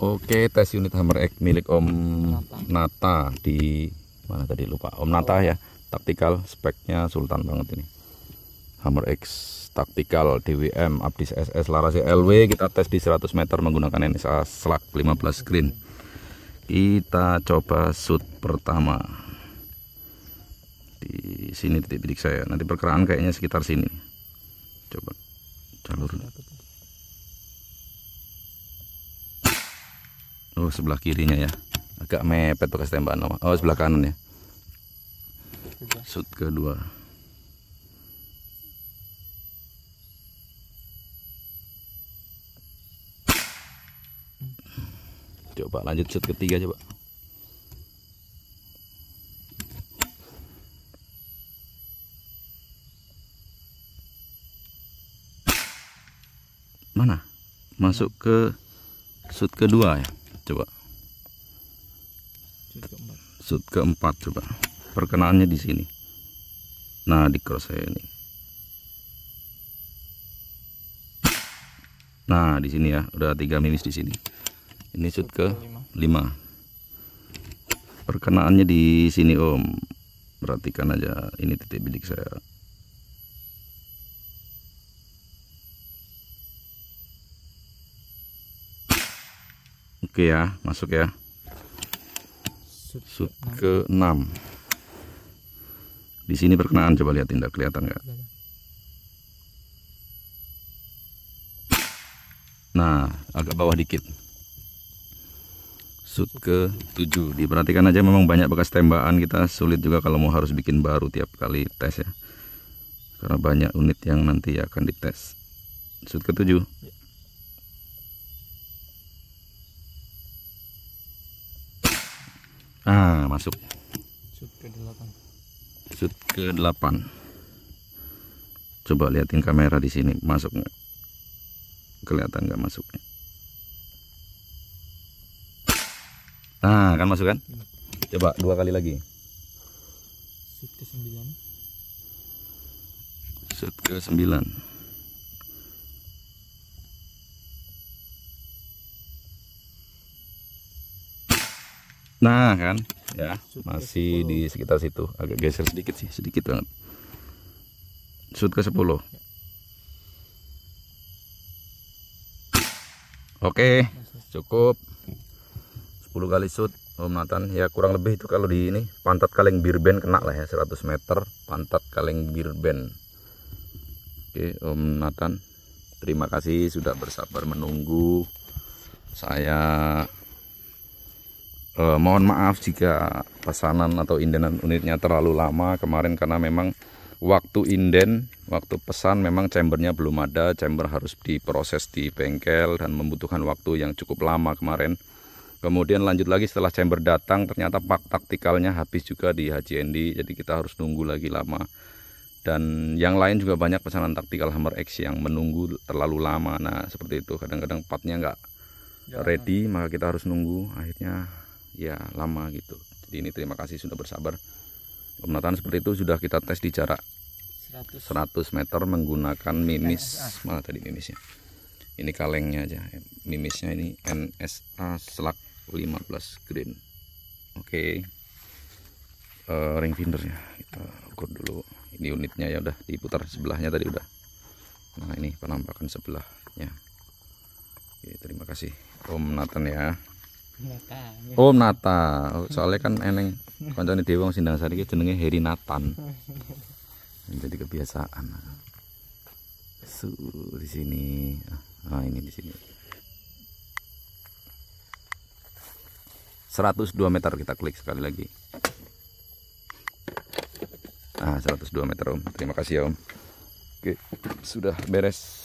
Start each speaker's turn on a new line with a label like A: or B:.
A: Oke, tes unit Hammer X milik Om Nata, di mana tadi lupa. Om Nata ya. Taktikal speknya sultan banget ini. Hammer X taktikal DWM Abdis SS Larasnya LW kita tes di 100 meter menggunakan NSA slug 15 screen. Kita coba shoot pertama. Di sini titik bidik saya. Nanti perkiraan kayaknya sekitar sini. sebelah kirinya ya agak mepet bekas tembakan oh sebelah kanan ya shoot kedua coba lanjut shoot ketiga coba mana masuk ke shoot kedua ya coba sud keempat coba perkenaannya di sini nah di cross saya ini nah di sini ya udah tiga mimis di sini ini sud ke lima perkenaannya di sini om perhatikan aja ini titik bidik saya Oke ya, masuk ya. Sud ke-6. Di sini berkenaan coba lihat tidak kelihatan nggak? Nah, agak bawah dikit. Sud ke-7. Diperhatikan aja memang banyak bekas tembakan kita sulit juga kalau mau harus bikin baru tiap kali tes ya. Karena banyak unit yang nanti akan dites. Sud ke-7. Ya. masuk shoot ke 8 shoot ke 8 coba liatin kamera di sini masuk nggak kelihatan nggak masuknya nah kan masuk kan iya. coba dua kali lagi shoot ke 9 shoot ke 9 Nah kan ya masih di sekitar situ agak geser sedikit sih sedikit banget. Shoot ke 10 Oke cukup 10 kali sud Om Nathan ya kurang lebih itu kalau di ini pantat kaleng birben kena lah ya 100 meter pantat kaleng birben Oke Om Nathan terima kasih sudah bersabar menunggu saya eh, mohon maaf jika pesanan atau indenan unitnya terlalu lama kemarin karena memang waktu inden waktu pesan memang chambernya belum ada chamber harus diproses di bengkel dan membutuhkan waktu yang cukup lama kemarin kemudian lanjut lagi setelah chamber datang ternyata pak taktikalnya habis juga di Haji jadi kita harus nunggu lagi lama dan yang lain juga banyak pesanan taktikal Hammer X yang menunggu terlalu lama nah seperti itu kadang-kadang partnya nggak ready maka kita harus nunggu akhirnya ya lama gitu jadi ini terima kasih sudah bersabar pemenataan seperti itu sudah kita tes di jarak 100, 100 meter menggunakan mimis NSA. Ah. mana tadi mimisnya ini kalengnya aja mimisnya ini NSA selak 15 green oke okay. uh, eh, ring findernya kita ukur dulu ini unitnya ya udah diputar sebelahnya tadi udah nah ini penampakan sebelahnya Oke, terima kasih Om Nathan ya Oh Nata, oh, soalnya kan eneng kancane dhewe wong Sindang Sari iki jenenge Heri Natan. Jadi kebiasaan. Su di sini. Ah ini di sini. 102 meter kita klik sekali lagi. Nah, 102 meter Om. Terima kasih ya Om. Oke, sudah beres